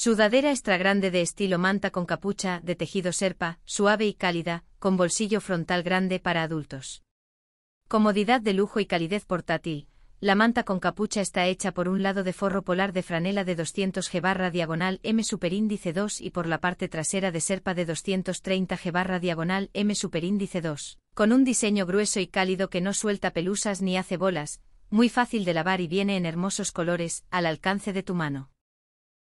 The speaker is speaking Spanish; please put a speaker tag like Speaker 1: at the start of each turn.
Speaker 1: Sudadera extra grande de estilo manta con capucha, de tejido serpa, suave y cálida, con bolsillo frontal grande para adultos. Comodidad de lujo y calidez portátil. La manta con capucha está hecha por un lado de forro polar de franela de 200 G barra diagonal M superíndice 2 y por la parte trasera de serpa de 230 G barra diagonal M superíndice 2, con un diseño grueso y cálido que no suelta pelusas ni hace bolas, muy fácil de lavar y viene en hermosos colores, al alcance de tu mano.